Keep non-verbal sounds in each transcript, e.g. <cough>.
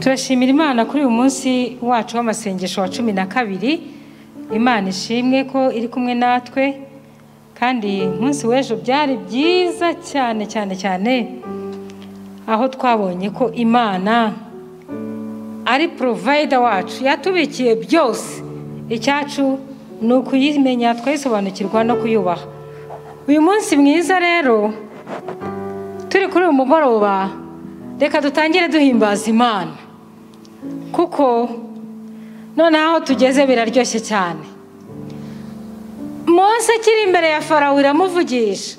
turashimira imana kuri uyu munsi wacu w'amasengesho wa cumi na kabiri imana ishimwe ko iri kumwe natwe kandi munsi w'ejo byari byiza cyane cyane cyane aho twabonye ko imana ari porovayida wacu yatubikiye byose icyacu ni ukuyimenya twayisobanukirwa no kuyubaha uyu munsi mwiza rero turi kuri uyu mugoroba reka dutangire duhimbaza imana kuko noneho aho tugeze biraryoshye cyane Mose akiri imbere ya farawo iramuvugisha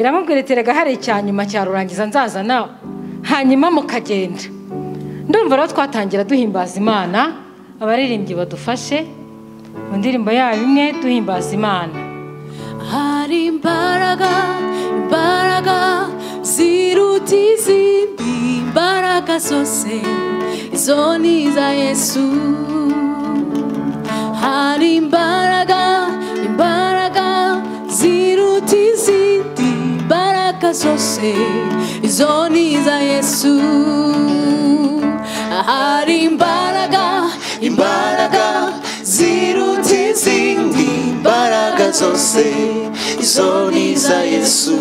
iramubwira iti rega hari cya rurangiza nzaza nawe hanyuma mukagenda ndumva rero twatangira duhimbaza imana abaririmbyi badufashe mu ndirimbo yabo imwe duhimbaza imana hari imbaraga imbaraga Ziruti zimbi baraka sose Zoni za Yesu Hari mbaraga mbaraga Ziruti zimbi baraka sose Zoni za Yesu Hari imbaraga imbaraga Ziruti zimbi baraka sose Zoni za Yesu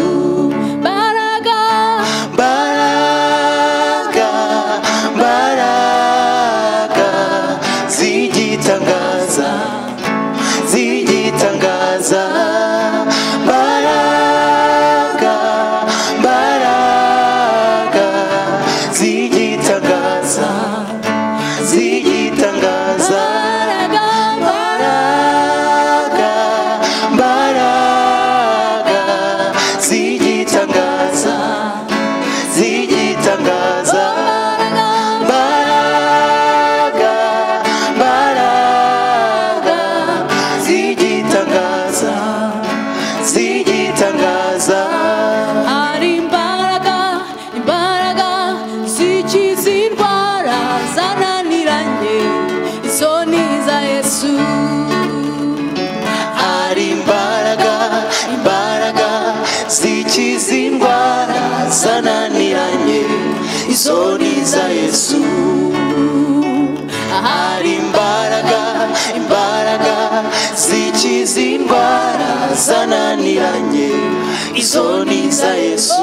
sanani yanjye izo ni iza yesu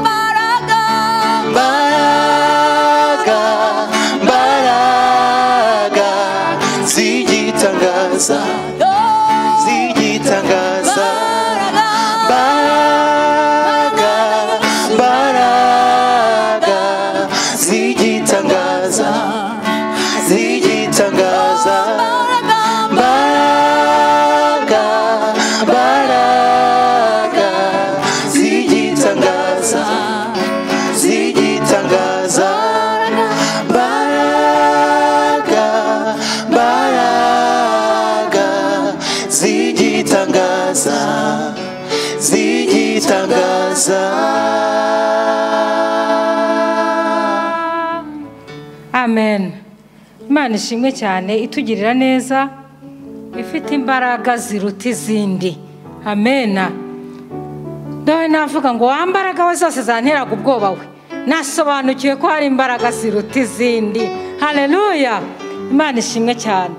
mbaraga mbaraga mbaraga z'igitangaza imana ishimwe cyane itugirira neza ifite imbaraga ziruta izindi amena dohe navuga ngo wa mbaraga we zose zanteraga ubwoba we nasobanukiwe ko hari imbaraga ziruta izindi hareruya imana ishimwe cyane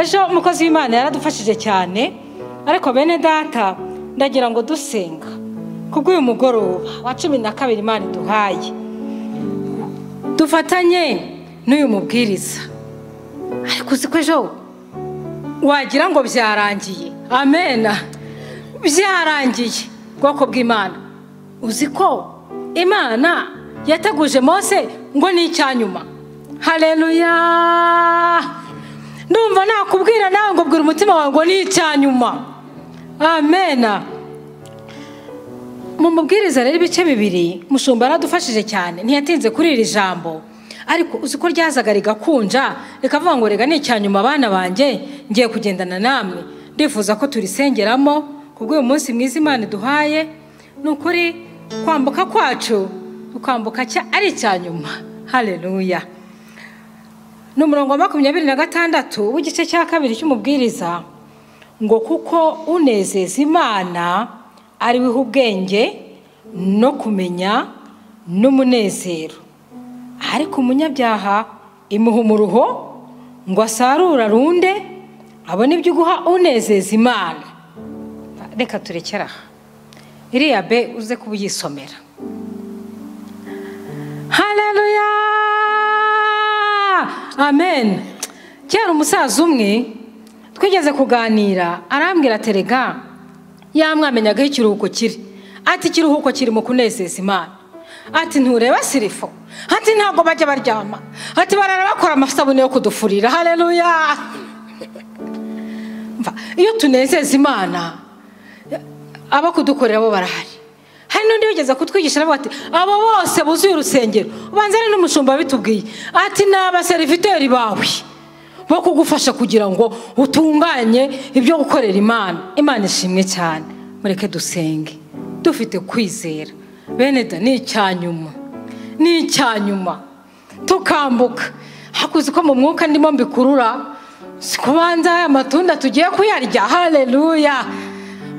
ejo umukozi w'imana yaradufashije cyane ariko bene data ndagira ngo dusenga uyu mugoroba wa cumi na kabiri imana iduhaye dufatanye n'uyu mubwiriza ariko uzi ko ejo wagira ngo byarangiye amena byarangiye bwoko bw'imana uzi ko imana yateguje mose ngo ni icyanyuma hareruya ndumva nakubwira nawe ngo bwira umutima wawe ngo ni icyanyuma amena mu mubwiriza rero ibice bibiri mushumba yaradufashije cyane ntiyatinze kuri iri jambo ariko uzi ko ryazaga rigakunja rikavuga ngo rega ni icya nyuma abana banjye ngiye kugendana namwe ndifuza ko turisengeramo ku bw'uyu munsi mwiza imana iduhaye ni ukuri kwambuka kwacu cya ari icya nyuma hareruya ni umurongo wa makumyabiri na gatandatu w'igice cya kabiri cy'umubwiriza ngo kuko unezeza imana ariwe ubwenge no kumenya n'umunezero ariko umunyabyaha imuha umuruho ngo asarure arunde abone ibyo uguha unezeza imana reka turekere aha iriya be uze kuba uyisomera hareruya amen kera umusaza umwe twigeze kuganira arambwira aterega yamwamenyaga aho ikiruhuko kiri ati ikiruhuko kiri mu kunezeza imana ati ntureba sirifu ati ntabwo bajya baryama ati barara bakora amasabune yo kudufurira hareruya iyo tunezeza imana abo kudukorera bo barahari hari n'undi wigeze kutwigisha aravuga ati abo bose buzuye urusengero ubanza ari n'umushumba bitubwiye ati ni abaseriviteri bawe bo kugufasha kugira ngo utunganye ibyo gukorera imana imana ishimwe cyane mureke dusenge dufite kwizera beneda ni icyanyuma ni icyanyuma tukambuka hakuzi ko mu mwuka ndimo mbikurura si kubanza aya matunda tugiye kuyarya hareruya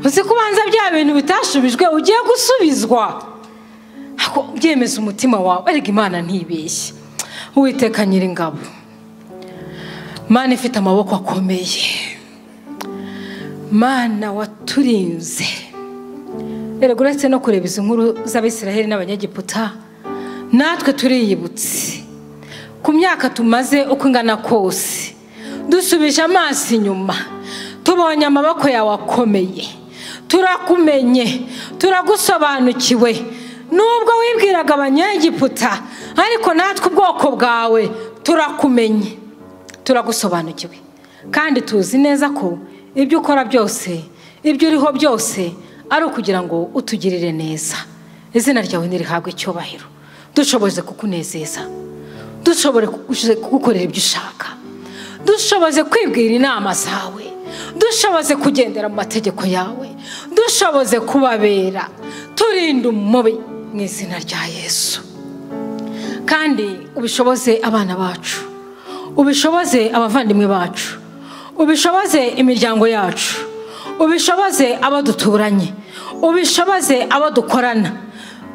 uzi kubanza bya bintu bitashubijwe ugiye gusubizwa byemeza umutima wawe ariko imana ntibeshye uwiteka nyiringabo mana ifite amaboko akomeye mana waturinze rero uretse no kureba izi nkuru z'abisiraheli n'abanyagiputa natwe turiyibutse ku myaka tumaze uko ingana kose dusubije amaso inyuma tubonye amaboko yawe akomeye turakumenye turagusobanukiwe nubwo wibwiraga abanyagiputa ariko natwe ubwoko bwawe turakumenye turagusobanukiwe kandi tuzi neza ko ibyo ukora byose ibyo uriho byose ari ukugira ngo utugirire neza izina ryawe ntirihabwe icyubahiro dushoboze kukunezeza dushobore kugukorera ibyo ushaka dushoboze kwibwira inama zawe dushoboze kugendera mu mategeko yawe dushoboze kubabera turinde umubi mu izina rya yesu kandi ubishoboze abana bacu ubishoboze abavandimwe bacu ubishoboze imiryango yacu ubishoboze abo duturanye ubishoboze abo dukorana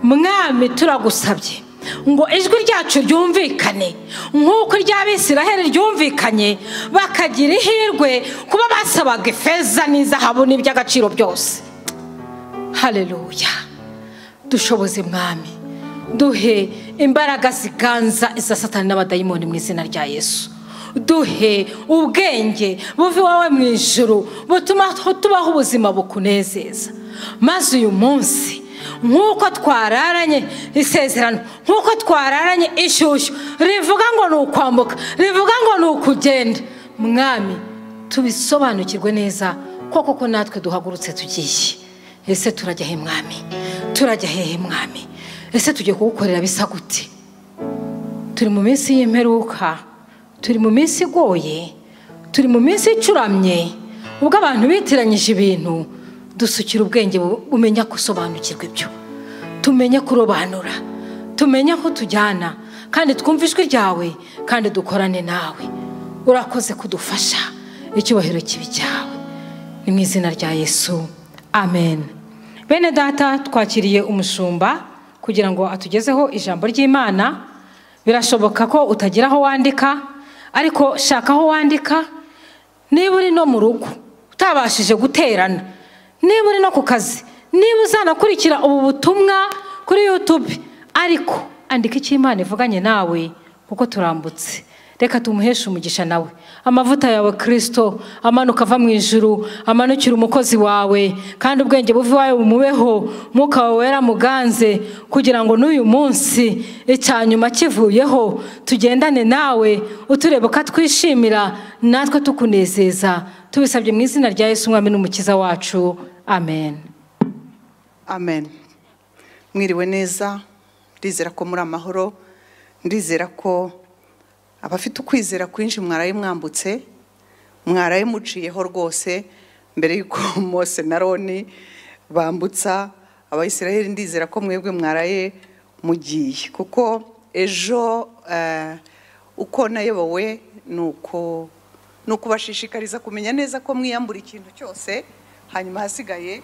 mwami turagusabye ngo ijwi ryacu ryumvikane nk'uko ry'abisiraheli ryumvikanye bakagira ihirwe kuba basabaga ifeza n'izahabu n'iby'agaciro byose hareruya dushoboze mwami duhe imbaraga ziganza iza satani n'abadayimoni mu izina rya yesu duhe ubwenge buva iwawe mu ijoro butuma tubaho ubuzima bukunezeza maze uyu munsi nk'uko twararanye isezerano nk'uko twararanye inshyushyu rivuga ngo ni ukwambuka rivuga ngo ni ukugenda mwami tubisobanukirwe neza ko koko natwe duhagurutse tugiye ese turajya he mwami turajya hehe mwami ese tujye kugukorera bisa gute turi mu minsi y'imperuka turi mu minsi igoye turi mu minsi icuramye ubwo abantu bitiranyije ibintu dusukira ubwenge umenya gusobanukirwa ibyo tumenye kurobanura tumenye aho tujyana kandi twumve ijwi ryawe kandi dukorane nawe urakoze kudufasha icyubahiro kibi cyawe ni mu izina rya yesu amen bene data twakiriye umushumba kugira ngo atugezeho ijambo ry'imana birashoboka ko utagira aho wandika ariko shaka aho wandika niba uri no mu rugo utabashije guterana niba uri no ku kazi niba uzanakurikira ubu butumwa kuri yutube ariko andika icyo imana ivuganye nawe kuko turambutse reka tumuheshe umugisha nawe amavuta yawe kirisito amanuka ava mu ijuru amanukira umukozi wawe kandi ubwenge buva iwawe bumubeho mwuka wawe wera muganze kugira ngo n'uyu munsi icyanyuma kivuyeho tugendane nawe utureba twishimira natwe tukunezeza tubisabye mu izina rya Yesu umwami n'umukiza wacu amen amen mwiriwe neza ndizera ko muri amahoro ndizera ko abafite ukwizera kwinshi mwaraye mwambutse mwaraye muciyeho rwose mbere y'uko <laughs> mose na roni bambutsa abayisiraheli ndizera ko mwebwe mwaraye mugiye kuko ejo eh, uko nayobowe ni uko ni ukubashishikariza kumenya neza ko mwiyambura ikintu cyose hanyuma hasigaye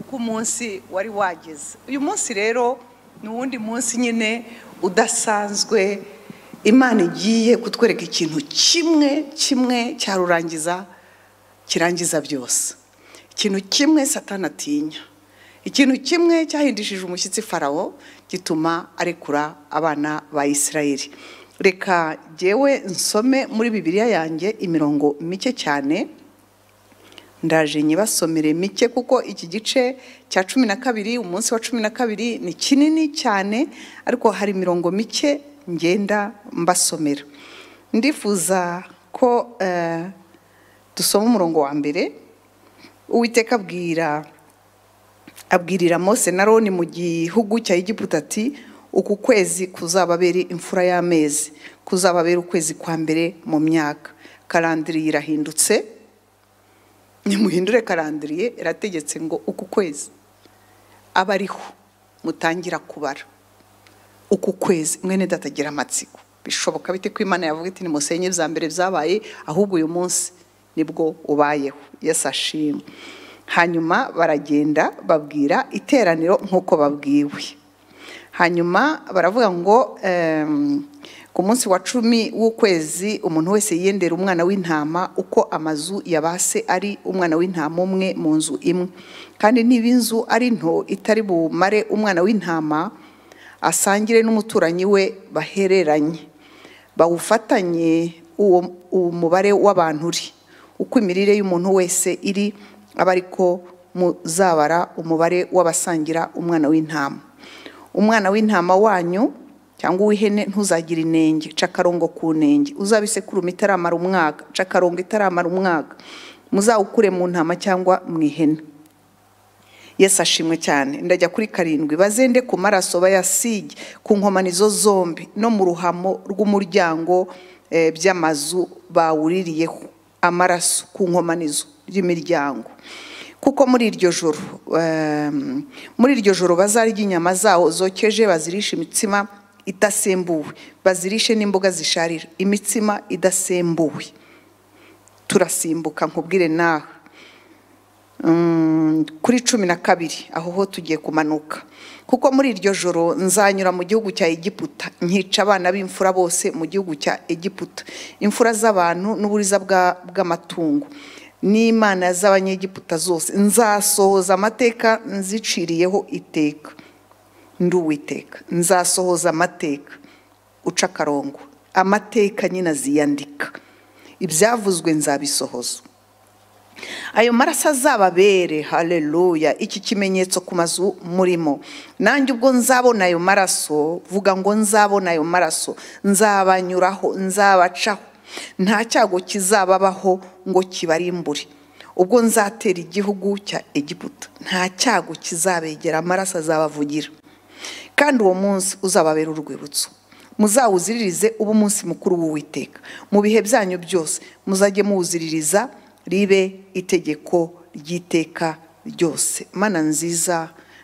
uko umunsi wari wageze uyu munsi rero ni uwundi munsi nyine udasanzwe imana igiye kutwereka ikintu kimwe kimwe cyarurangiza kirangiza byose ikintu kimwe satana atinya ikintu kimwe cyahindishije umushyitsi farawo gituma arekura abana ba Isirayeli reka jyewe nsome muri bibiliya yanjye imirongo mike cyane ndaje nyibasomere mike kuko iki gice cya cumi na kabiri umunsi wa cumi na kabiri ni kinini cyane ariko hari imirongo mike ngenda mbasomera ndifuza ko eh, dusoma umurongo wa mbere uwiteka abwira abwirira mose na roni mu gihugu cya Egiputa ati uku kwezi kuzababera imfura y'amezi kuzababera ukwezi kwa mbere mu myaka karandiri irahindutse nimuhindure karandiriye irategetse ngo uku kwezi aba ariho mutangira kubara uku kwezi mwene datagira amatsiko bishoboka bite ko imana yavuga iti nimusenye bya mbere byabaye ahubwo uyu munsi nibwo ubayeho yesi ashimwe hanyuma baragenda babwira iteraniro nk'uko babwiwe hanyuma baravuga ngo ehm, ku munsi wa cumi w'ukwezi umuntu wese yiyendera umwana w'intama uko amazu yabase ari umwana w'intama umwe mu nzu imwe kandi niba inzu ari nto itari bumare umwana w'intama asangire n'umuturanyi we bahereranye bawufatanye uwo mubare w'abantu uri uko imirire y'umuntu wese iri aba ariko muzabara umubare w'abasangira umwana w'intama umwana w'intama wanyu cyangwa uw'ihene ntuzagire inenge cakarongo akarongo ku nenge uzabisekurume itaramara umwaka cakarongo itaramara umwaka muzawukure mu ntama cyangwa mu ihene Yesu ashimwe cyane ndajya kuri karindwi bazende ku maraso bayasige ku nkomanizo zombi no mu ruhamo rw'umuryango eh, by'amazu bawuririyeho amaraso ku nkomanizo ry'imiryango kuko muri iryo joro ehm, muri iryo joro bazarya inyama zawo zokeje bazirisha imitsima idasembuwe bazirishe n'imboga zisharira imitsima idasembuwe turasimbuka nkubwire nawe mm, kuri cumi na kabiri aho ho tugiye kumanuka kuko muri iryo joro nzanyura mu gihugu cya egiputa nkica abana b'imfura bose mu gihugu cya egiputa imfura z'abantu n'uburiza bw'amatungo n'imana z'abanyegiputa zose nzasohoza amateka nziciriyeho iteka ndi nzasohoza amateka uca akarongo amateka nyina aziyandika ibyavuzwe nzabisohoza ayo maraso azababere hareruya iki kimenyetso ku mazu murimo nanjye ubwo nzabona ayo maraso vuga ngo nzabona ayo maraso nzabanyuraho nzabacaho nta cyago kizababaho ngo kibarimbure ubwo nzatera igihugu cya egiputa nta cyago kizabegera amaraso azabavugira kandi uwo munsi uzababera urwibutso muzawuziririze uba umunsi mukuru w'uwiteka mu bihe byanyu byose muzajye muwuziririza ribe itegeko ry'iteka ryose mana nziza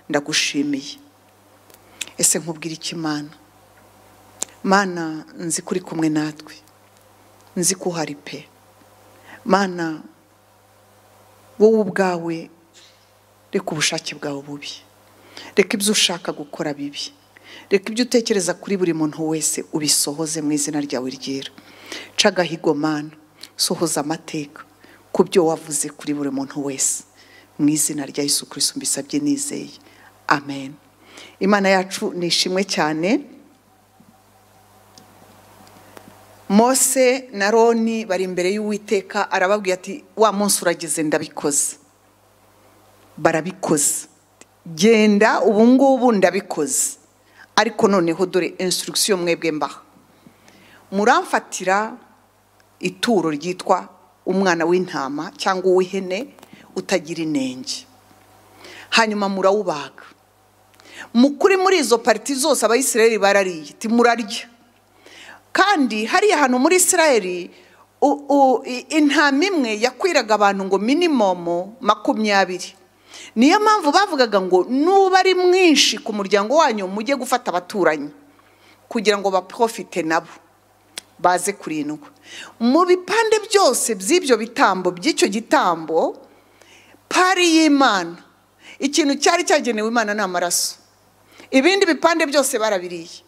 ndagushimiye ese nkubwira iki mana mana nzi kuri kumwe natwe nzi ko uhari pe mana wowe ubwawe reka ubushake bwawe bubi reka ibyo ushaka gukora bibi reka ibyo utekereza kuri buri muntu wese ubisohoze mu izina ryawe ryera ca mana sohoza amateka ku byo wavuze kuri buri muntu wese mu izina rya Yesu Kristo mbisabye nizeye amen imana yacu ni ishimwe cyane mose na roni bari imbere y'uwiteka arababwira ati wa munsi urageze ndabikoze barabikoze genda ubu ngubu ndabikoze ariko noneho dore insurugisiyo mwebwe mbaha muramfatira ituro ryitwa umwana w'intama cyangwa uw'ihene utagira inenge hanyuma murawubaga mukuri muri izo pariti zose abayisirayeli barariye timurarya kandi hariya hantu muri isirayeli intama imwe yakwiraga abantu ngo minimumu makumyabiri niyo mpamvu bavugaga ngo nuba ari mwinshi ku muryango wanyu mujye gufata abaturanyi kugira ngo baprofite nabo baze kurindwa mu bipande byose by'ibyo bitambo by'icyo gitambo pari y'imana ikintu cyari cyagenewe imana ni amaraso ibindi bipande byose barabiriye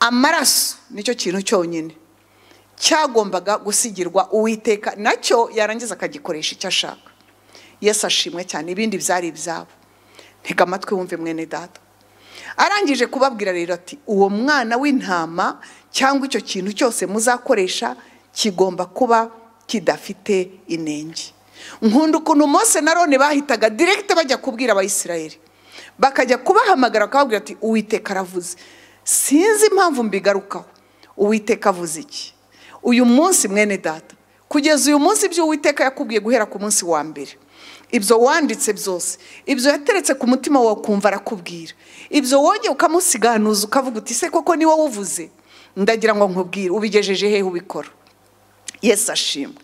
amaraso nicyo kintu cyonyine cyagombaga gusigirwa uwiteka nacyo yarangiza akagikoresha icyo ashaka yesu ashimwe cyane ibindi byari ibyabo ntega amatwi wumve mwene data arangije kubabwira rero ati uwo mwana w'intama cyangwa icyo kintu cyose muzakoresha kigomba kuba kidafite inenge nkunda ukuntu Mose na Roni bahitaga direkite bajya kubwira abayisirayeli bakajya kubahamagara bakababwira ati uwiteka aravuze sinzi impamvu mbigarukaho uwiteka avuze iki uyu munsi mwene data kugeza uyu munsi ibyo uwiteka yakubwiye guhera ku munsi wa mbere ibyo wanditse byose ibyo yateretse ku mutima wawe ukumva arakubwira ibyo wongeye ukamusiganuza ukavuga uti se koko ni wuvuze ndagira ngo nkubwire ubigejeje hehe ubikora yesi ashimwe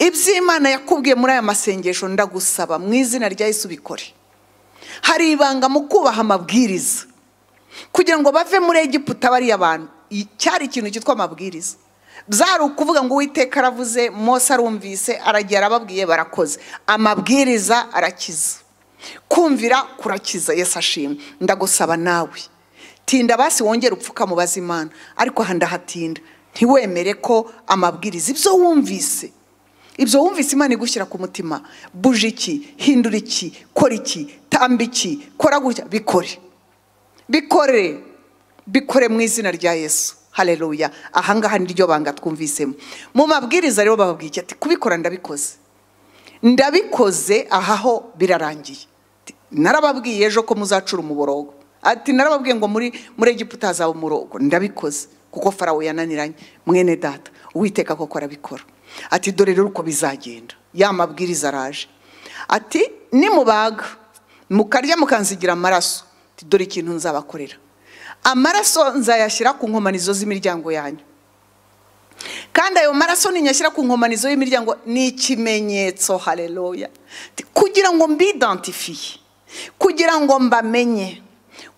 iby'imana yakubwiye muri aya masengesho ndagusaba mu izina rya Yesu ubikore hari ibanga mu kubaha amabwiriza kugira ngo bave muri egiputa bariya bantu cyari ikintu cyitwa amabwiriza byari ukuvuga ngo uwiteka aravuze mose arumvise aragiye arababwiye barakoze amabwiriza arakiza kumvira kurakiza yesu ashimwe ndagusaba nawe tinda basi wongere upfuka mu imana ariko aha ndahatinda ntiwemere ko amabwiriza ibyo wumvise ibyo wumvise imana igushyira ku mutima buje iki hindura iki kora iki tamba iki kora gutya bikore bikore bikore mu izina rya yesu hareruya ahangaha niryo banga twumvisemo mu mabwiriza rero bababwiye ati kubikora ndabikoze ndabikoze aha ho birarangiye narababwiye ejo ko muzacura umuborogo ati narababwiye ngo muri muri egiputa hazaba umurongo ndabikoze kuko farawo yananiranye mwene data uwiteka koko arabikora ati dore rero uko bizagenda ya mabwiriza araje ati nimubaga mukarya mukanzigira amaraso dore ikintu nzabakorera amaraso nzayashyira ku nkomanizo z'imiryango yanyu kandi ayo maraso ninyashyira ku nkomanizo y'imiryango ni ikimenyetso hareruya kugira ngo mbidantifiye kugira ngo mbamenye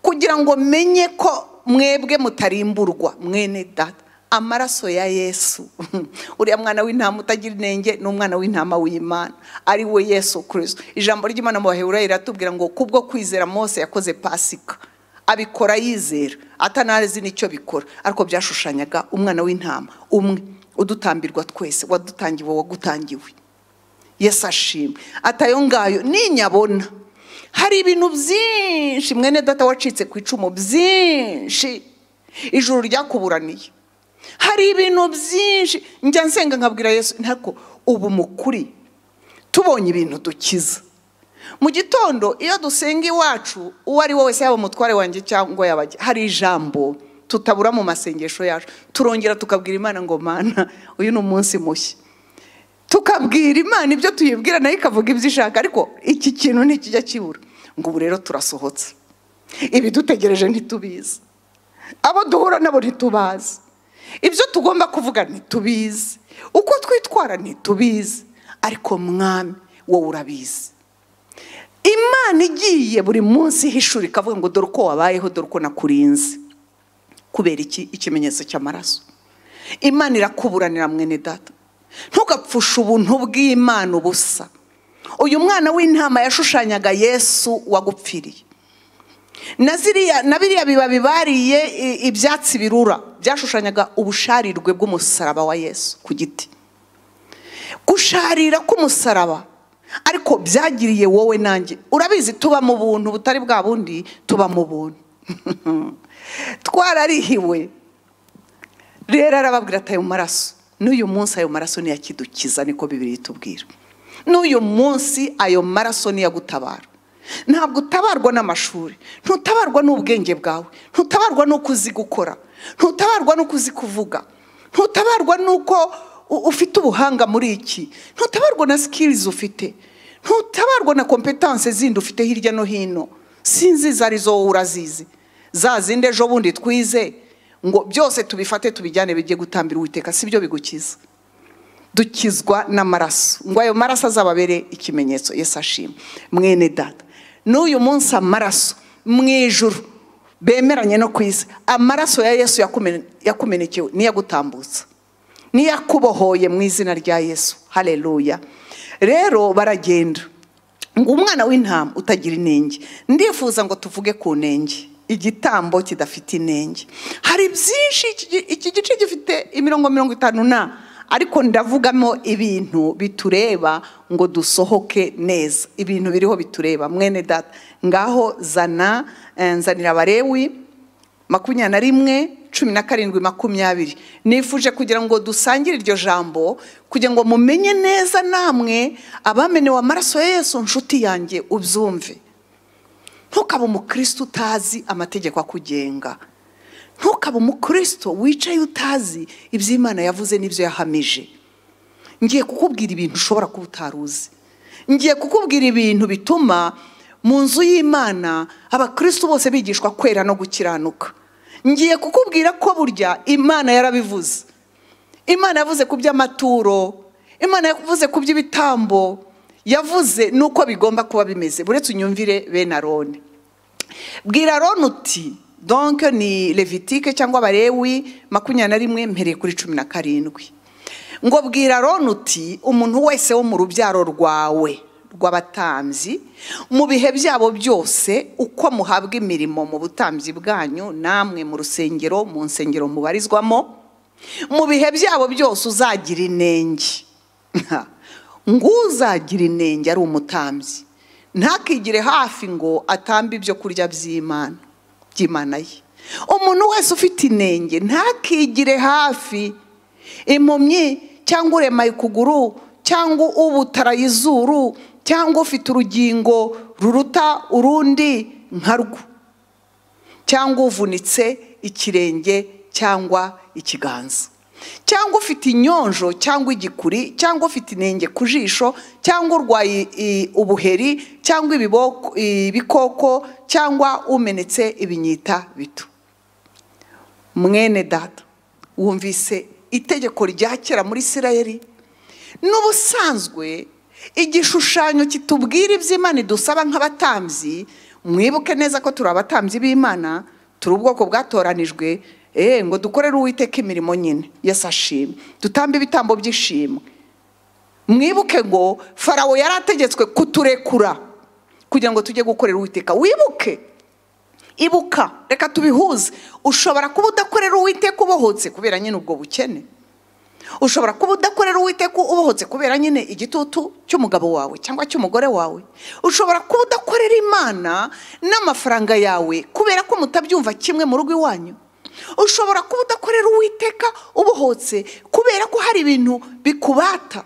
kugira ngo menye ko mwebwe mutarimburwa mwene data amaraso ya yesu <laughs> uriya mwana w'intama utagira inenge ni umwana w'intama w'imana ari we yesu kirisito ijambo ry'imana mu baheburayo riratubwira ngo kubwo kwizera mose yakoze pasika abikora yizera atanazi n'icyo bikora ariko byashushanyaga umwana w'intama umwe udutambirwa twese wadutangiwe wagutangiwe yesi ashimwe atayo ngayo n'inyabona hari ibintu byinshi mwene data wacitse ku icumu byinshi ijuru ryakuburaniye hari ibintu byinshi njya nsenga nkabwira yesu ntabwo ubu mukuri tubonye ibintu dukiza mu gitondo iyo dusenga iwacu uwo ari we wese yaba umutware wanjye cyangwa yabajya hari ijambo tutabura mu masengesho yacu turongera tukabwira imana ngo mana uyu ni umunsi mushya tukabwira imana ibyo tuyibwira nayo ikavuga ibyo ishaka ariko iki kintu ntikijya kibura ngo ubu rero turasohotse ibidutegereje ntitubizi abo duhura nabo ntitubazi ibyo tugomba kuvuga ntitubizi uko twitwara ntitubizi ariko mwami wowe urabizi imana igiye buri munsi ihishura ikavuga ngo dore uko wabayeho dore uko nakurinze kubera iki ikimenyetso cy'amaraso imana irakuburanira mwene data ntugapfushe ubuntu bw'imana ubusa uyu mwana w'intama yashushanyaga yesu wagupfiriye na biriya bibabi bariye ibyatsi birura byashushanyaga ubusharirwe bw'umusaraba wa yesu ku giti gusharira k'umusaraba ariko byagiriye wowe nanjye urabizi tuba mu buntu butari bwa bundi tuba mu buntu <laughs> twararihiwe rero arababwira ati ayo maraso n'uyu munsi ayo maraso niyakidukiza niko bibiri tubwira n'uyu munsi ayo maraso niyagutabara ntabwo utabarwa n'amashuri ntutabarwa n'ubwenge bwawe ntutabarwa n'uko uzi gukora ntutabarwa n'uko uzi kuvuga ntutabarwa n'uko ufite ubuhanga muri iki ntutabarwa na sikirizi ufite ntutabarwa na kompetanse zindi ufite hirya no hino sinzi izo arizo wowe urazizi za zindi ejo bundi twize ngo byose tubifate tubijyane bijye gutambira uwiteka si byo bigukiza dukizwa n'amaraso ngo ayo maraso azababere ikimenyetso yesi ashima mwene data n'uyu munsi amaraso mu ijuru bemeranye no ku isi amaraso ya yesu yakumenekewe niyo agutambutsa niyakubohoye mu izina rya yesu hareruya rero baragenda ngo umwana w'intama utagira inenge ndifuza ngo tuvuge ku nenge igitambo kidafite inenge hari byinshi iki gice gifite imirongo mirongo itanu na ariko ndavugamo ibintu bitureba ngo dusohoke neza ibintu biriho bitureba mwene data ngaho zana eh, nzanira abarewi makumyabiri na rimwe cumi na karindwi makumyabiri nifuje kugira ngo dusangire iryo jambo kugira ngo mumenye neza namwe abamenewe amaraso ya Yesu nshuti yanjye ubyumve ntukabe umukristo utazi amategeko akugenga ntukabe umukristo wicaye utazi ibyimana yavuze n'ibyo yahamije ngiye kukubwira ibintu ushobora kuba utaruzi ngiye kukubwira ibintu bituma mu nzu y'imana abakristo bose bigishwa kwera no gukiranuka ngiye kukubwira ko burya imana yarabivuze imana yavuze ku by'amaturo imana yavuze ku by'ibitambo yavuze nuko bigomba kuba bimeze buretse unyumvire bene arone bwira arone uti donke ni levitike cyangwa abarewi makumyabiri na rimwe mpereye kuri cumi na karindwi ngo bwira arone uti umuntu wese wo mu rubyaro rwawe rw'abatambyi mu bihe byabo byose uko muhabwa imirimo mu butambyi bwanyu namwe mu rusengero mu nsengero mubarizwamo mu bihe byabo byose uzagira inenge <laughs> ng'uzagira inenge ari umutambyi ntakigire hafi ngo atambe ibyo kurya by'imana by'imana ye umuntu wese ufite inenge ntakigire hafi impumyi cyangwa urema ikuguru cyangwa ubutara izuru cyangwa ufite urugingo ruruta urundi nka rwo cyangwa uvunitse ikirenge cyangwa ikiganza cyangwa ufite inyonjo cyangwa igikuri cyangwa ufite inenge ku jisho cyangwa urwaye ubuheri cyangwa ibikoko cyangwa umenetse ibinyita bito mwene data wumvise itegeko rya kera muri isirayeri n'ubusanzwe igishushanyo kitubwira iby'imana idusaba nk'abatambyi mwibuke neza ko turi abatambyi b'imana turi ubwoko bwatoranijwe eee eh, ngo dukorere uwiteka imirimo nyine yesi ashimwe dutambe ibitambo by'ishimwe mwibuke ngo farawo yari ategetswe kuturekura kugira ngo tujye gukorera uwiteka wibuke ibuka reka tubihuze ushobora kuba udakorera uwiteka ubohotse kubera nyine ubwo bukene ushobora kuba udakorera uwiteka ubohotse kubera nyine igitutu cy'umugabo wawe cyangwa cy'umugore wawe ushobora kuba udakorera imana n'amafaranga yawe kubera ko mutabyumva kimwe mu rugo iwanyu ushobora kuba udakorera uwiteka ubohotse kubera ko hari ibintu bikubata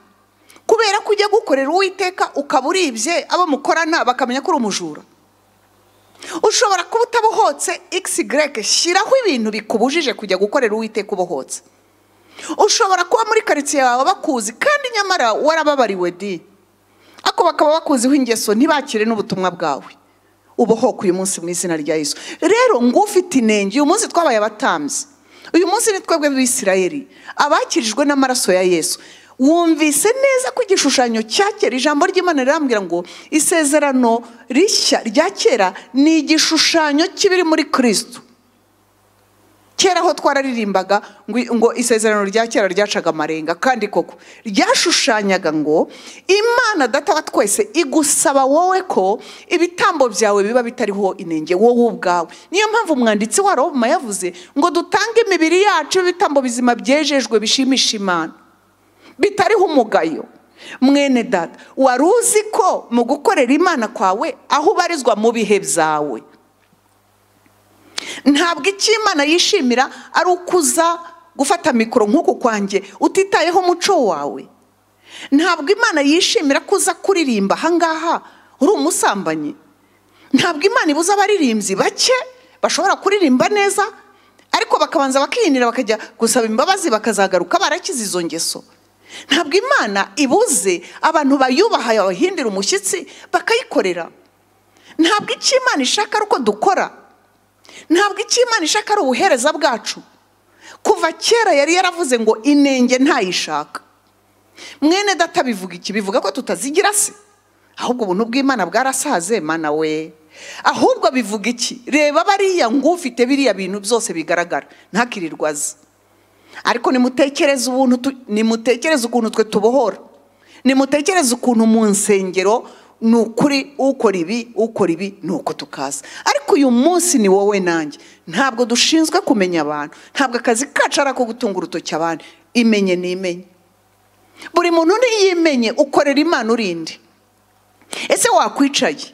kubera ko ujya gukorera uwiteka ukaba uribye abo mukorana bakamenya ko uri umujura ushobora kuba utabohotse xy shyiraho ibintu bikubujije kujya gukorera uwiteka ubohotse ushobora kuba muri karitsiye yawe bakuzi kandi nyamara warababariwe di ako bakaba bakuziho ingeso ntibakire n'ubutumwa bwawe ubohoka uyu munsi mu izina rya Yesu rero ufite inenge uyu munsi twabaye abatambyi uyu munsi ni twebwe b'isirayeri abakirijwe n'amaraso ya yesu wumvise neza ko igishushanyo cya kera ijambo ry'imana rirambwira ngo isezerano rishya rya kera ni igishushanyo kibiri muri kirisitu ko twararirimbaga ngo isezerano rya kera ryacaga amarenga kandi koko ryashushanyaga ngo imana data wa twese igusaba wowe ko ibitambo byawe biba bitariho inenge wowe ubwawe niyo mpamvu umwanditsi wa roma yavuze ngo dutange imibiri yacu ibitambo bizima byejejwe bishimisha imana bitariho umugayo mwene data wari uzi ko mu gukorera imana kwawe aho ubarizwa mu bihe byawe ntabwo Imana yishimira ari ukuza gufata mikoro nk'uku kwanjye utitayeho umuco wawe ntabwo imana yishimira ko uza kuririmba ahangaha uri umusambanyi ntabwo imana ibuza abaririmbyi bake bashobora kuririmba neza ariko bakabanza bakihinira bakajya gusaba imbabazi bakazagaruka barakize izo ngeso ntabwo imana ibuze abantu bayubaha bahindira umushyitsi bakayikorera ntabwo icyo imana ishaka ari uko dukora ntabwo icyo imana ishaka ari ubuhereza bwacu kuva kera yari yaravuze ngo inenge ntayishaka mwene data bivuga iki bivuga ko tutazigira se ahubwo ubuntu bw'imana bwarasaze mana we ahubwo bivuga iki reba bariya ngufite biriya bintu byose bigaragara ntakirirwaze ariko ubuntu nimutekereze ukuntu twe tubohora nimutekereze ukuntu mu nsengero ni ukuri ukora ibi ukora ibi ni uko tukaza ariko uyu munsi ni wowe nanjye ntabwo dushinzwe kumenya abantu ntabwo akazi kacu ari ako gutunga urutoki abandi imenye ni imenye buri muntu yimenye ukorera imana urinde ese wakwicaye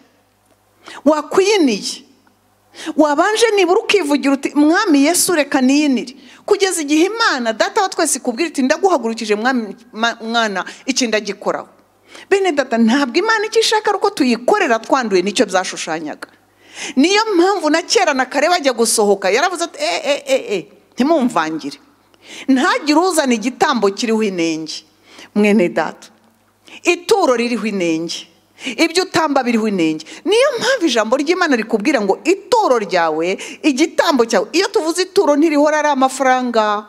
wakwiyiniye wabanje nibura ukivugira uti mwami yesu reka niyinire kugeza igihe imana data wa twese ikubwira iti ndaguhagurukije mwana iki ndagikoraho bene data ntabwo imana icyo ishaka uko tuyikorera twanduye nicyo byashushanyaga niyo mpamvu na kera na kare bajya gusohoka yaravuze ati eee eh, eh, eh, ntimumvangire ntagire uzana igitambo kiriho inenge mwene data ituro ririho inenge ibyo utamba biriho inenge niyo mpamvu ijambo ry'imana rikubwira ngo ituro ryawe igitambo cyawe iyo tuvuze ituro ntirihora ari amafaranga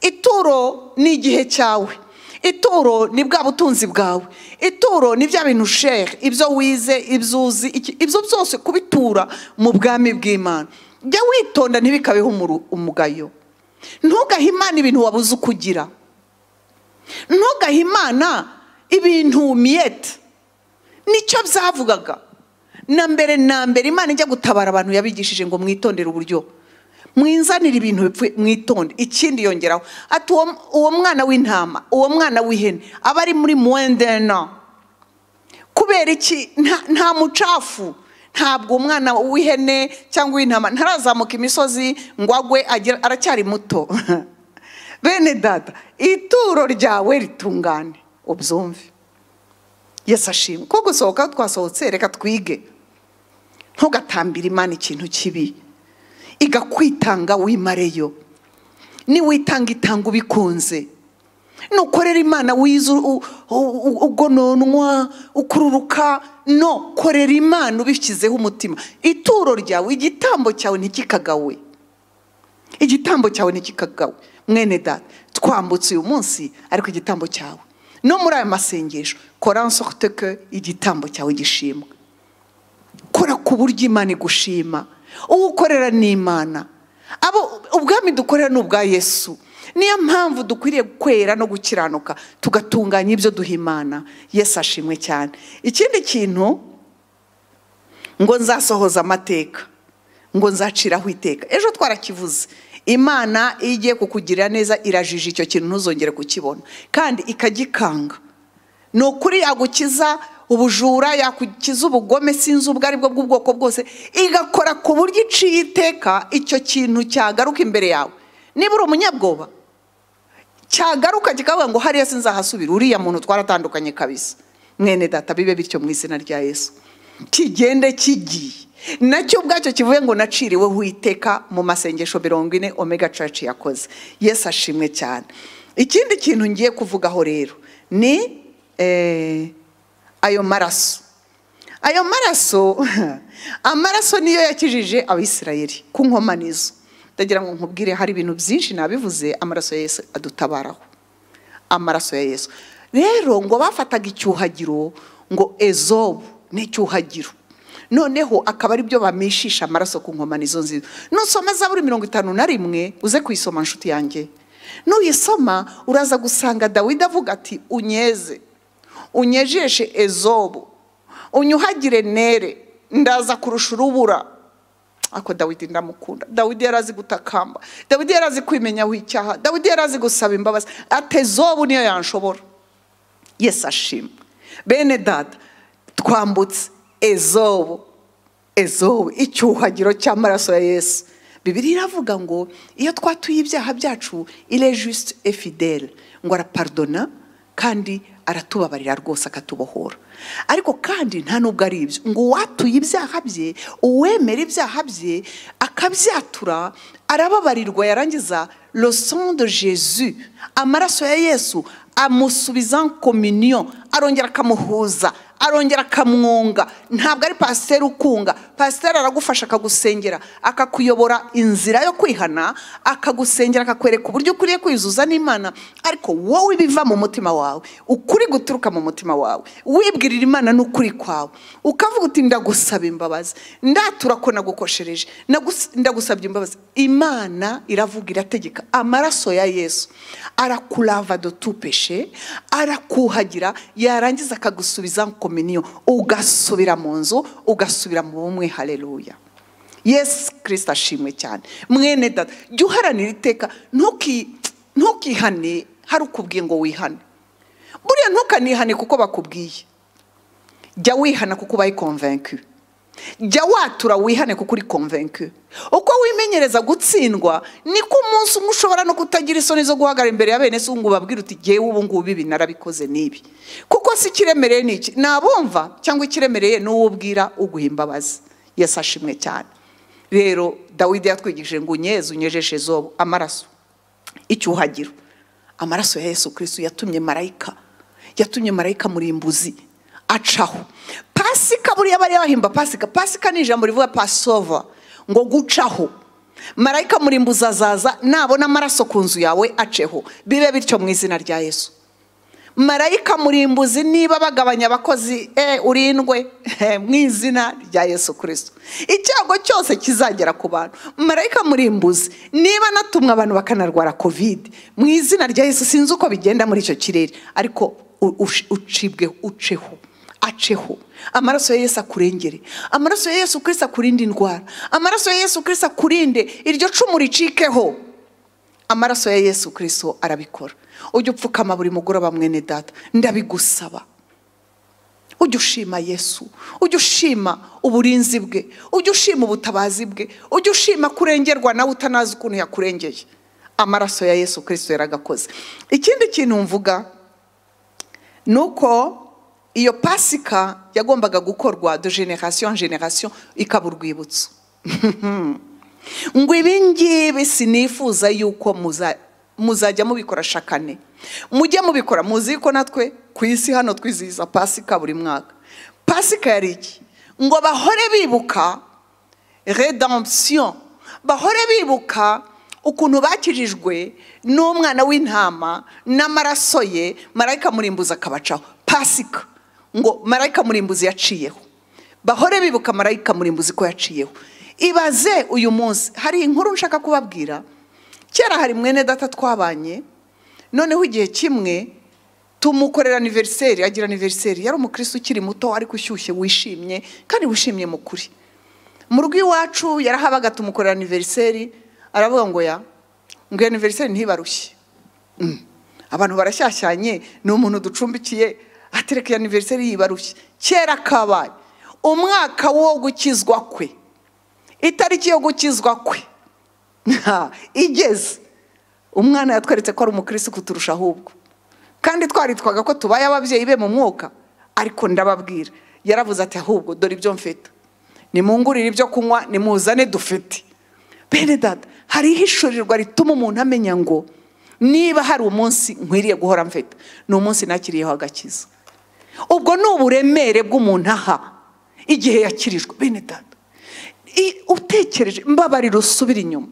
ituro ni igihe cyawe ituro ni bwa butunzi bwawe ituro ni bya bintu shere ibyo wize ibyo uzi ibyo byose kubitura mu bwami bw'imana jya witonda ntibikabeho umugayo ntugahe imana ibintu wabuze ukugira ugira ntugahe imana ibintu miyete nicyo byavugaga na mbere na mbere imana ijya gutabara abantu yabigishije ngo mwitondere uburyo mwinzanire ibintu mwitonde ikindi yongeraho ati uwo mwana w'intama uwo mwana w'ihene aba ari muri muwendena kubera iki nta mucafu ntabwo umwana w'ihene cyangwa uw'intama ntarazamuka imisozi ngo agwe aracyari muto <laughs> bene data ituro ryawe ritungane ubyumve yesi ashimwe ko gusohoka twasohotse reka twige ntugatambire imana ikintu kibi iga kwitanga wimareyo niwitanga itanga ubikunze nukorera imana wize ugononwa ukururuka no korera imana ubishyizeho umutima ituro ryawe igitambo cyawe ntikikagawe igitambo cyawe ntikikagawe mwene data twambutse uyu munsi ariko igitambo cyawe no muri aya masengesho kora nsoteke igitambo cyawe gishimwa kora ku buryo imana igushima uwo ukorera ni imana abo ubwami dukorera ni ubwa yesu niyo mpamvu dukwiriye kwera no gukiranuka tugatunganya ibyo duha imana yesu ashimwe cyane ikindi kintu ngo nzasohoza amateka ngo nzaciraho iteka ejo twarakivuze imana iyo igiye kukugirira neza irajije icyo kintu ntuzongere kukibona kandi ikagikanga ni ukuri yagukiza ubujura yakukiza ubugome sinzi ubwo ari bwo bw'ubwoko bwose igakora ku buryo iciye iteka icyo kintu cyagaruka imbere yawe niba uri umunyabwoba cyagaruka kikavuga ngo hariya sinzahasubira uriya muntu twaratandukanye kabisa mwene data bibe bityo mu izina rya yesu kigende kigiye nacyo ubwacyo kivuye ngo naciriwe witeka mu masengesho mirongo ine omega caci yakoze yesu ashimwe cyane ikindi kintu ngiye kuvugaho rero ni eee eh, ayo maraso ayo maraso <laughs> amaraso niyo yakijije abisirayeli ku nkomanizo ndagira ngo nkubwire hari ibintu byinshi nabivuze amaraso ya Yesu adutabaraho amaraso ya Yesu rero ngo bafataga icyuhagiro ngo ezobu n'icyuhagiro noneho akaba ari aribyo bamishisha amaraso ku nkomanizo nziza nusoma za mirongo itanu na rimwe uze kuyisoma inshuti yanjye nuyisoma uraza gusanga dawidi avuga ati unyeze unyejeshe ezobu unyuhagire nere ndaza kurusha urubura ako dawidi ndamukunda dawidi yari azi gutakamba dawidi yari azi kwimenyaho icyaha dawidi yari azi gusaba imbabazi atezobu niyo yanshobora yesi ashima bene dada twambutse ezobu ezobu icyuhagiro cy'amaraso ya yesu bibiri iravuga ngo iyo twatuye ibyaha byacu ire juste efidele ngo araparodona kandi aratubabarira rwose akatubohora ariko kandi nta nubwo ari ibyo ngo uwatuye ibyaha bye uwemera ibyaha bye akabyatura arababarirwa yarangiza de jesu amaraso ya yesu amusubiza kominiyo arongera akamuhuza arongera akamwunga ntabwo ari pasiteri ukunga pasiteri aragufasha akagusengera akakuyobora inzira yo kwihana akagusengera akakwereka uburyo ukwiriye kwizuza n'imana ariko wowe ibiva mu mutima wawe ukuri guturuka mu mutima wawe wibwirira imana n'ukuri kwawe ukavuga uti ndagusaba imbabazi ndatura ko nagukoshereje ndagusabye imbabazi imana iravuga irategeka amaraso ya yesu arakurava do tupeshe arakuhagira yarangiza akagusubiza kominiyo ugasubira mu nzu ugasubira mu bumwe hareruya yesi kirisita ashimwe cyane mwene dada jya uharanira iteka ntukihane hari ukubwiye ngo wihane buriya ntukanihane kuko bakubwiye jya wihana kuko ubaye konvenkiwe jya watura wihane kuko uri konvenke uko wimenyereza gutsindwa ni niko umunsi umwe ushobora no kutagira isoni zo guhagarara imbere ya bene se ngo babwire uti ngewe ubu ngubu ibi narabikoze n'ibi kuko si ikiremereye n'iki nabumva cyangwa ikiremereye n'uwo ubwira uguha imbabazi yasashimwe cyane rero dawidi yatwigishije ngo unyeze unyejeshe zobo amaraso icyuhagiro amaraso ya yesu kirisitu yatumye marayika yatumye marayika murimbuzi acaho pasika buriya bari bahimba pasika pasika ni ijambo rivuga pasova ngo gucaho marayika murimbuzi azaza nabona amaraso ku nzu yawe aceho bibe bityo mu izina rya yesu marayika murimbuzi niba bagabanya abakozi eh, urindwe <laughs> eh, mu izina rya yesu kirisito icyago cyose kizagera ku bantu marayika murimbuzi niba natumwe abantu bakanarwara kovide mu izina rya yesu sinzi uko bigenda muri icyo kirere ariko ucibwe uceho acaceho amaraso ya yesu akurengere amaraso ya yesu kirisa akurinde indwara amaraso ya yesu kirisa akurinde iryo cumu ricikeho amaraso ya yesu kirisa arabikora ujye upfukama buri mugoroba mwene data ndabigusaba ujye ushima yesu ujye ushima uburinzi bwe ujye ushima ubutabazi bwe ujye ushima kurengerwa nawe utanazi ukuntu yakurengeye amaraso ya yesu kirisa yaragakoze ikindi kintu mvuga ni uko iyo pasika yagombaga gukorwa do generasiyo generasiyo ikaba urwibutso <laughs> ngo ibingibi sinifuza yuko muzajya mubikoresha kane mujye mubikora muzi ko natwe ku isi hano twizihiza pasika buri mwaka pasika yari iki ngo bahore bibuka redamsiyo bahore bibuka ukuntu bakirijwe n'umwana w'intama n'amaraso ye marayika murimbuza akabacaho pasika ngo marayika murimbuzi yaciyeho bahore bibuka marayika murimbuzi ko yaciyeho ibaze uyu munsi hari inkuru nshaka kubabwira kera hari mwene data twabanye noneho igihe kimwe tumukorera aniveriseri agira aniveriseri yari umukirisi ukiri muto ariko ushyushye wishimye kandi wishimye mu kuri mu rugo iwacu yarahabaga tumukorera aniveriseri aravuga ngo ya ngo aniveriseri ntibarushye mm. abantu barashyashyanye ni umuntu ducumbikiye atereka aniveriseri yibarushye kera kabaye umwaka wo gukizwa kwe itariki yo gukizwa kwe igeze umwana yatweretse ko ari umukirisi kuturusha ahubwo kandi twaritwaga ko tubaye ababyeyi be mu mwuka ariko ndababwira yaravuze ati ahubwo dore ibyo mfite nimungurire ibyo kunywa nimuzane dufite bene dada hari ihishurirwa rituma umuntu amenya ngo niba hari umunsi nkwiriye guhora mfite ni umunsi nakiriyeho agakiza ubwo ni uburemere bw'umuntu aha igihe yakirijwe bene data utekereje mbabarira usubire inyuma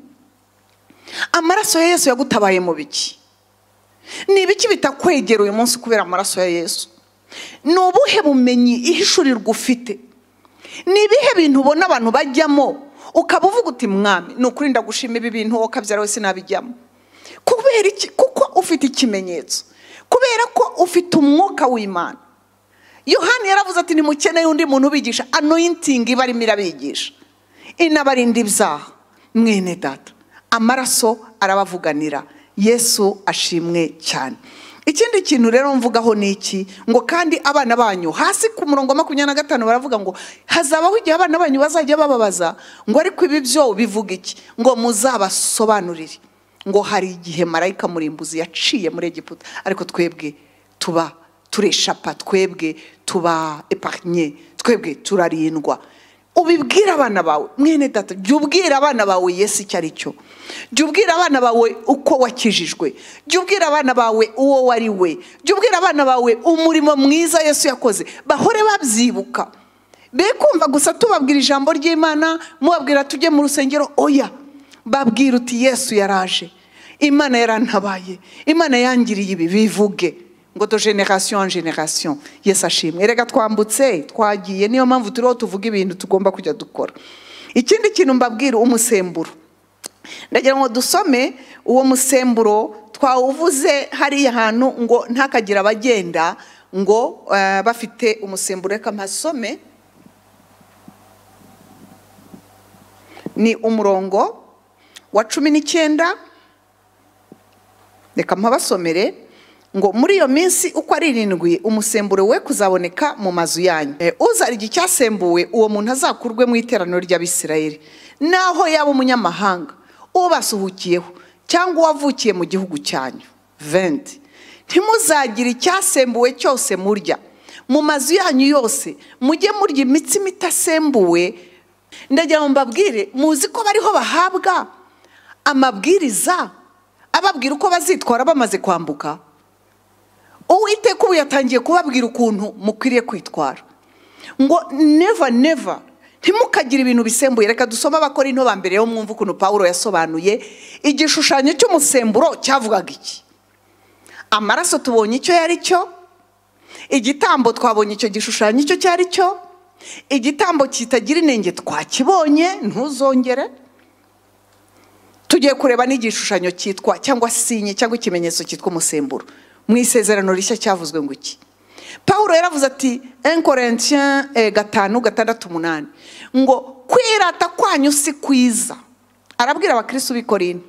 amaraso ya yesu yagutabaye mu biki ni ibiki bitakwegera uyu munsi kubera amaraso ya yesu ni ubuhe bumenyi ihishurirwa ufite ni ibihe bintu ubona abantu bajyamo ukaba uvuga uti mwami ni ukuri ndagushima ibi bintu wowe ukabyara wese nabijyamo kubera iki kuko ufite ikimenyetso kubera ko ufite umwuka w'imana yohani yaravuze ati ntimukeneye undi muntu ubigisha anoyitingi barimo irabigisha inabarinda ibyaha mwene data amaraso arabavuganira yesu ashimwe cyane ikindi kintu rero mvugaho ni iki ngo kandi abana banyu hasi ku murongo wa makumyabiri na gatanu baravuga ngo hazabaho igihe abana banyu bazajya bababaza ngo ariko ibi byo bivuga iki ngo muzabasobanurire ngo hari igihe marayika murimbuzi yaciye muri egiputa ariko twebwe tuba tureshapa twebwe tuba eparinye twebwe turarindwa ubibwira abana bawe mwene data jya ubwira abana bawe yesi icyo ari cyo jya ubwira abana bawe uko wakijijwe jya ubwira abana bawe uwo wari we jya ubwira abana bawe umurimo mwiza yesu yakoze bahore babyibuka be kumva gusa tubabwira ijambo ry'imana mubabwira tujye mu rusengero oya babwira uti yesu yaraje imana yarantabaye imana yangiriye ibi bivuge ngo do generasiyo generasiyo yesi ashimwe reka twambutse twagiye niyo mpamvu turiho tuvuga ibintu tugomba kujya dukora ikindi kintu mbabwira umusemburo ndagira ngo dusome uwo musemburo twawuvuze hariya hantu ngo ntakagira abagenda ngo eh, bafite umusemburo reka mpasome ni umurongo wa cumi n'icyenda reka mpabasomere ngo muri iyo minsi uko ari irindwi umusemburo we kuzaboneka mu mazu yanyu eh, uzarya icyasembuwe uwo muntu azakurwe mu iteraniro ry'abisirayeli naho yaba umunyamahanga ubasuhukiyeho cyangwa uwavukiye mu gihugu cyanyu vendi ntimuzagire icyasembuwe cyose murya mu mazu yanyu yose mujye murya imitsima itasembuwe ndagira ngo mbabwire muzi ko bariho bahabwa amabwiriza ababwira uko bazitwara bamaze kwambuka uwiteka ubu yatangiye kubabwira ukuntu mukwiriye kwitwara ngo neva neva ntimukagire ibintu bisembuye reka dusome abakora into mbere yo mwumva ukuntu paul yasobanuye igishushanyo cy'umusemburo cyavugaga iki amaraso tubonye icyo yari cyo igitambo twabonye icyo gishushanyo icyo cyari cyo igitambo kitagira inenge twakibonye ntuzongere tugiye kureba n'igishushanyo cyitwa cyangwa sinye cyangwa ikimenyetso cyitwa umusemburo mu isezerano rishya cyavuzwe ngo iki paul yaravuze ati enkorensiyo gatanu gatandatu umunani ngo kwirata kwanyu si kwiza arabwira abakirisitu bikorina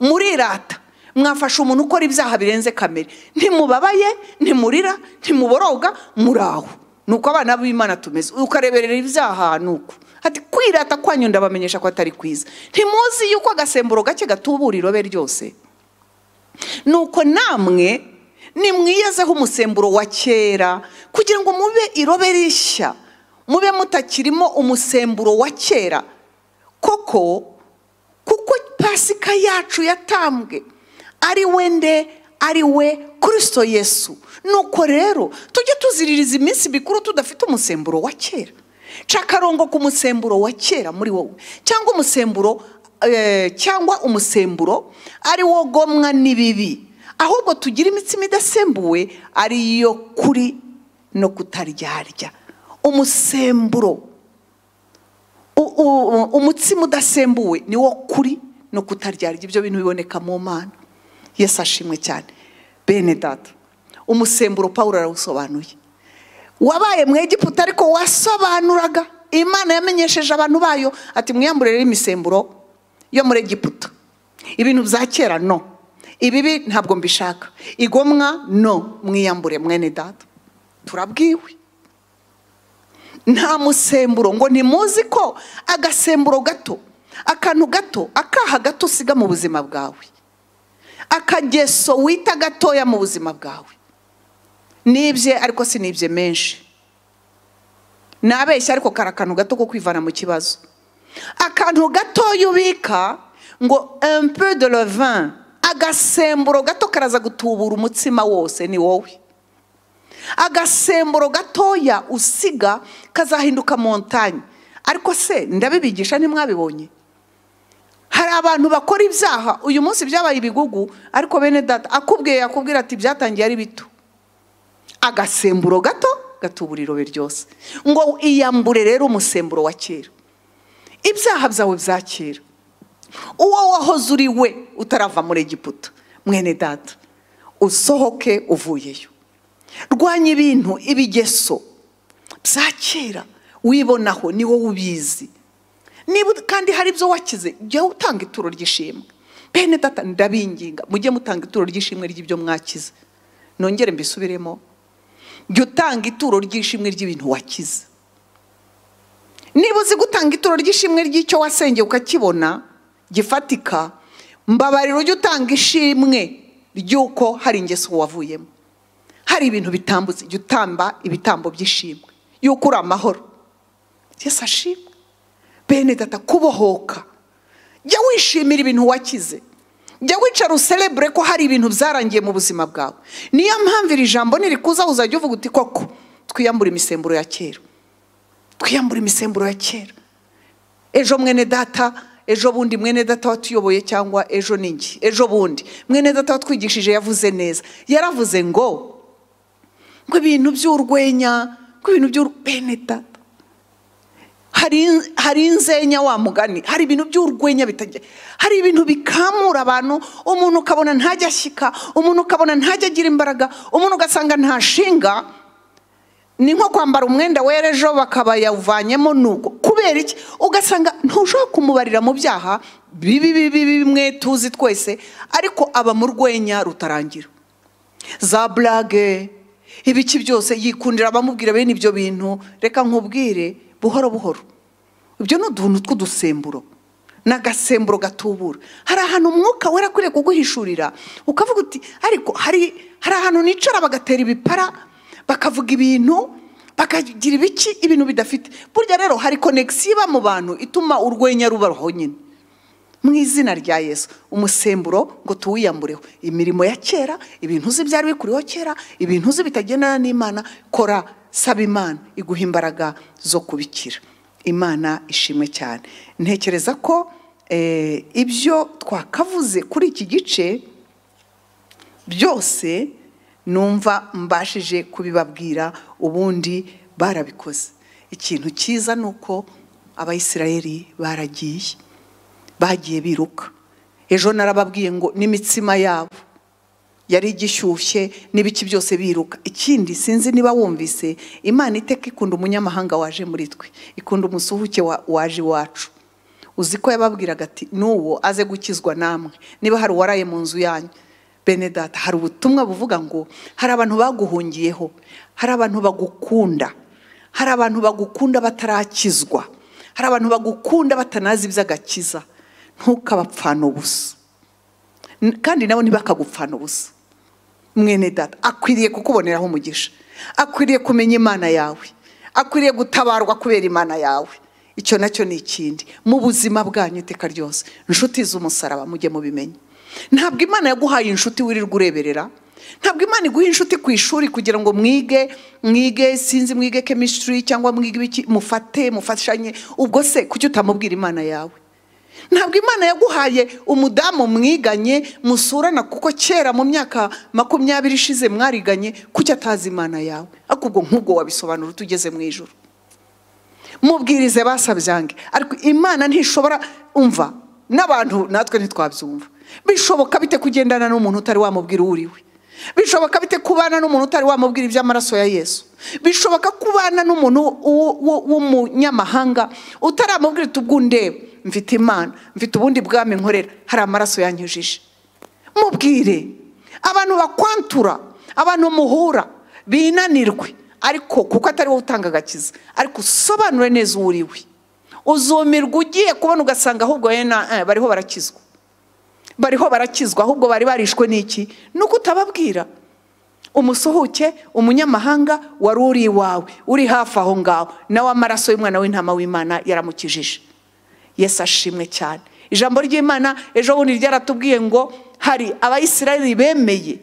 murirata mwafasha umuntu ukora ibyaha birenze kamere ntimubabaye ntimurira ntimuboroga muraho ni uko abana b'imana tumeze ukareberera ibyaha ni uko ati kwirata kwanyu ndabamenyesha ko atari kwiza ntimuzi yuko agasemburo gake gatuburira irobe ryose nuko namwe nimwiyezeho umusemburo wa kera kugira ngo mube irobe rishya mube mutakirimo umusemburo wa kera koko kuko pasika yacu yatambwe ari we nde ari we kirisito yesu nuko rero tujye tuziririza iminsi mikuru tudafite umusemburo wa kera cakarongo ku musemburo wa kera muri wowe cyangwa umusemburo Eh, cyangwa umusemburo ari wo gomwa n'ibibi ahubwo tugira imitsima idasembuwe ariyo kuri no kutaryarya umusemburo umutsima udasembuwe ni wo kuri no kutaryarya ibyo bintu biboneka mu mana yesu ashimwe cyane bene data umusemburo paul arawusobanuye wabaye mu egiputa ariko wasobanuraga imana yamenyesheje abantu bayo ati mwiyambure imisemburo yo muri egiputa ibintu bya kera no ibibi ntabwo mbishaka igomwa no mwiyambure mwene data turabwiwe nta musemburo ngo ntimuzi ko agasemburo gato akantu gato akaha gato usiga mu buzima bwawe akageso wita gatoya mu buzima bwawe nibye ariko si nibye menshi nabeshya ariko kari akantu gato ko kwivana mu kibazo akantu gatoya ubika ngo empe de ravin agasemburo gato karaza gutubura umutsima wose ni wowe agasemburo gatoya usiga kazahinduka montagne ariko se ndabibigisha ntimwabibonye hari abantu bakora ibyaha uyu munsi byabaye ibigugu ariko bene data akubwiye yakubwira ati byatangiye ari bito agasemburo gato gatubura irobe ryose ngo iyambure rero umusemburo wa kera ibyaha byawe byakira uwo wahoze uri we utarava muri egiputa mwene data usohoke uvuyeyo rwanya ibintu ibigeso byakira wibonaho ni wowe ubizi niba kandi hari ibyo wakize jya utanga ituro ry'ishimwe bene data ndabinginga mujye mutanga ituro ry'ishimwe ry'ibyo mwakize nongere mbisubiremo jya utanga ituro ry'ishimwe ry'ibintu wakize niba uzi gutanga ituro ry'ishimwe ry'icyo wasengeye ukakibona gifatika mbabarira ujye utanga ishimwe ry'uko hari ingeso wavuyemo hari ibintu bitambutse jya utamba ibitambo by'ishimwe y'uko uri amahoro yesi ashimwe bene data kubohoka jya wishimira ibintu wakize jya wicara userebure ko hari ibintu byarangiye mu buzima bwawe niyo mpamvu iri jambo nirikuza uzajya uvuga uti koko twiyambure imisemburo ya kera twiyambura imisemburo ya kera ejo mwene data ejo bundi mwene data watuyoboye cyangwa ejo n'ingi ejo bundi mwene data watwigishije yavuze neza yaravuze ngo ngo ibintu by'urwenya ngo ibintu by'urwenya data hari inzenya wa mugani hari ibintu by'urwenya bitajya hari ibintu bikamura abantu umuntu ukabona ntajya ashyika umuntu ukabona ntajya agira imbaraga umuntu ugasanga ntashinga ni nko kwambara umwenda wera ejo bakaba yawuvanyemo nuko kubera iki ugasanga ntushobora kumubarira mu byaha bibi bibi bimwe tuzi twese ariko aba mu rwenya rutarangira za burage ibiki byose yikundira abamubwira bene ibyo bintu reka nkubwire buhoro buhoro ibyo ni utuntu tw'udusemburo ni gatubura hari ahantu umwuka wera akwiriye kuguhishurira ukavuga uti ariko hari ahantu nicara bagatera ibipara bakavuga ibintu bakagira ibiki ibintu bidafite burya rero hari konegisi iba mu bantu ituma urwenya rubaho nyine mu izina rya yesu umusemburo ngo tuwiyambureho imirimo ya kera ibintu uzi byari bikuriho kera ibintu uzi bitagendana n'imana kora saba imana iguha imbaraga zo kubikira imana ishimwe cyane ntekereza ko eh, ibyo twakavuze kuri iki gice byose numva mbashije kubibabwira ubundi barabikoze ikintu cyiza ni uko abayisirayeri baragiye bagiye biruka ejo narababwiye ngo n'imitsima yabo yari igishyushye n'ibiki byose biruka ikindi sinzi niba wumvise imana iteka ikunda umunyamahanga waje muri twe ikunda umusuhuke waje iwacu uzi ko yababwiraga ati n'uwo aze gukizwa namwe niba hari uwaraye mu nzu yanyu benedata hari ubutumwa buvuga ngo hari abantu baguhungiyeho hari abantu bagukunda hari abantu bagukunda batarakizwa hari abantu bagukunda batanazi iby'agakiza ntukabapfana ubusa kandi nabo ntibakagupfana ubusa mwene data akwiriye kukuboneraho umugisha akwiriye kumenya imana yawe akwiriye gutabarwa kubera imana yawe icyo nacyo ni ikindi mu buzima bwanyu iteka ryose inshuti z'umusaraba mujye mubimenye ntabwo imana yaguhaye inshuti wirirwa ureberera ntabwo imana iguha inshuti ku ishuri kugira ngo mwige mwige sinzi mwige chemistry cyangwa mwige ibiki mufate mufashanye ubwo se kuki utamubwira imana yawe ntabwo imana yaguhaye umudamu mwiganye musurana kuko kera mu myaka makumyabiri ishize mwariganye kuki atazi imana yawe ariko nk'ubwo wabisobanura tugeze mu ijoro mubwirize basabyange ariko imana ntishobora umva n'abantu natwe ntitwabyumva bishoboka bite kugendana n'umuntu utari wamubwira uwo uriwe bishoboka bite kubana n'umuntu utari wamubwira iby'amaraso ya yesu bishoboka kubana n'umuntu w'umunyamahanga utaramubwira tubwundebe mfite imana mfite ubundi bwami nkorera hari amaraso yanyujije mubwire abantu bakwantura abantu muhura binanirwe ariko kuko atari wowe utanga agakiza ariko usobanure neza uwo we uzumirwa ugiye kubona ugasanga ahubwo eh, bariho barakizwa bariho barakizwa ahubwo bari barishwe n'iki ni uko umusuhuke umunyamahanga wari uri iwawe uri hafi aho ngaho nawe amaraso y'umwana w'intama w'imana yaramukijije yesu ashimwe cyane ijambo ry'imana ejo bundi ryaratubwiye ngo hari abayisirayeli bemeye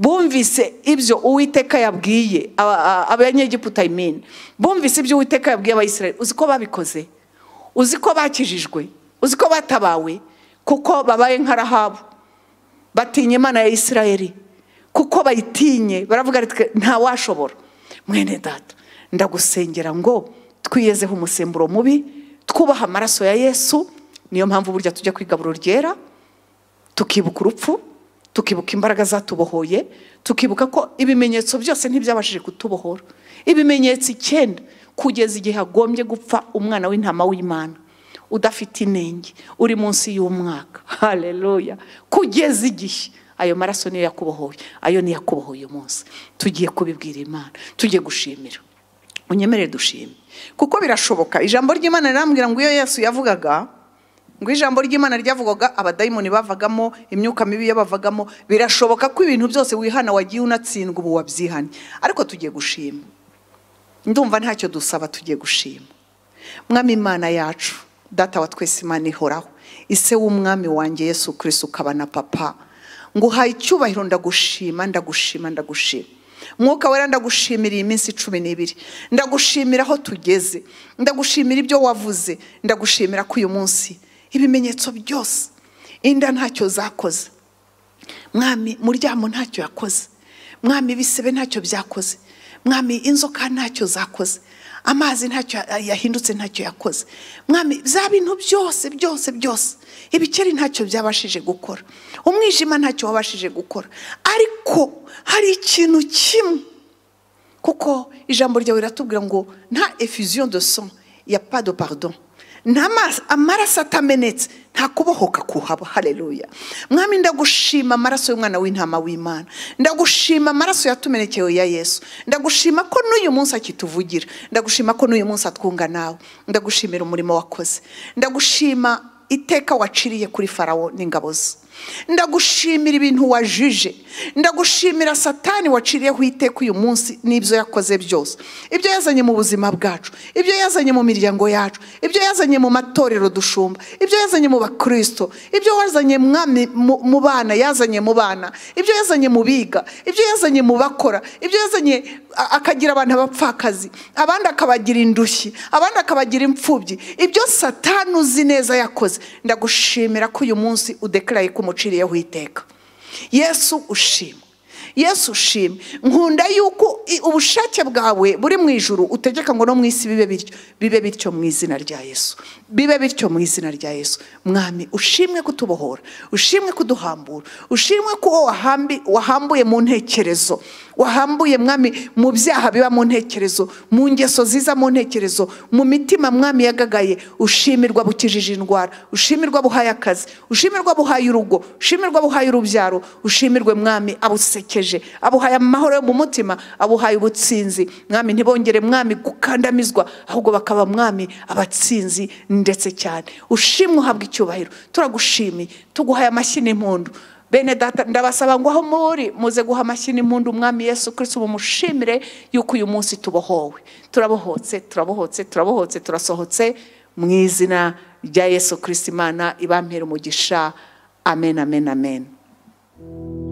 bumvise ibyo uwiteka yabwiye abanyegiputa imini bumvise ibyo uwiteka yabwiye abayisirayeli uzi ko babikoze uzi ko bakijijwe uzi ko batabawe kuko babaye nka rahabu batinya imana ya isirayeli kuko bayitinye baravuga ati ntawashobora mwene data ndagusengera ngo twiyezeho umusemburo mubi twubaha amaraso ya yesu niyo mpamvu burya tujya kwigaburo ryera tukibuka urupfu tukibuka imbaraga zatubohoye tukibuka ko ibimenyetso byose ntibyabashije kutubohora ibimenyetso icyenda kugeza igihe agombye gupfa umwana w'intama w'imana udafite inenge uri munsi y'umwaka <laughs> hareruya kugeza igihe ayo maraso niyo yakubohoye ayo niyo yakubohoye uyu munsi tugiye kubibwira imana tujye gushimira unyemere dushime kuko birashoboka ijambo ry'imana rirambwira ngo iyo yesu yavugaga ngo ijambo ry'imana ryavugaga abadayimoni bavagamo imyuka mibi y'abavagamo birashoboka ko ibintu byose wihana wagiye unatsindwa ubu wabyihanye ariko tugiye gushima ndumva ntacyo dusaba tugiye gushima mwami imana yacu data wa twese imana ihoraho ise w'umwami wanjye yesu kirisi ukaba na papa nguhaye icyubahiro ndagushima ndagushima ndagushima mwuka wera ndagushimira iyi minsi cumi n'ibiri ndagushimira aho tugeze ndagushimira ibyo wavuze ndagushimira ko uyu munsi ibimenyetso byose inda ntacyo zakoze mwami muryamo ntacyo yakoze mwami ibisebe ntacyo byakoze mwami inzoka ntacyo zakoze amazi ntacyo yahindutse ntacyo yakoze mwami za bintu byose byose byose ibikeri ntacyo byabashije gukora umwijima ntacyo wabashije gukora ariko hari ikintu kimwe kuko ijambo ryawe riratubwira ngo nta efusiyo de son ya pado pardon amaraso atamenetse nta kubohoka kuhaba hareruya mwami ndagushima amaraso y'umwana w'intama w'imana ndagushima amaraso yatumerekewe ya yesu ndagushima ko n'uyu munsi akituvugira ndagushima ko n'uyu munsi atwunga nawe ndagushimira umurimo wakoze ndagushima iteka waciriye kuri farawo n'ingabo ze ndagushimira ibintu wajije ndagushimira satani waciriyeho iteka uyu munsi n'ibyo yakoze byose ibyo yazanye mu buzima bwacu ibyo yazanye mu miryango yacu ibyo yazanye mu matorero dushumba ibyo yazanye mu bakristo ibyo wazanye mu bana yazanye mu bana ibyo yazanye mu biga ibyo yazanye mu bakora ibyo yazanye akagira abantu abapfakazi abandi akabagira indushyi abandi akabagira imfubyi ibyo satani uzi neza yakoze ndagushimira ko uyu munsi udekaraye ku motiri ya witeka é o ushima yesu ushimwe nkunda yuko ubushake bwawe buri mu ijuru utegeka ngo no mu isi bibe bityo bibe bityo mu izina rya yesu bibe bityo mu izina rya yesu mwami ushimwe kutubohora ushimwe kuduhambura ushimwe ko wahambuye mu ntekerezo wahambuye mwami mu byaha biba mu ntekerezo mu ngeso ziza mu ntekerezo mu mitima mwami yagagaye ushimirwa bukijije indwara ushimirwa buhaye akazi ushimirwa buhaye urugo ushimirwa buhaye urubyaro ushimirwe mwami abusekere aguherekeje abuhaye amahoro yo mu mutima abuhaye ubutsinzi mwami ntibongere mwami gukandamizwa ahubwo bakaba mwami abatsinzi ndetse cyane ushimwe uhabwa icyubahiro turagushimiye tuguhaye amashyi n'impundu bene data ndabasaba ngo aho muri muze guha amashyi n'impundu umwami yesu kirisiti mumushimire yuko uyu munsi tubohowe turabohotse turabohotse turabohotse turasohotse mu izina rya yesu kirisiti imana ibampera umugisha amen amen amen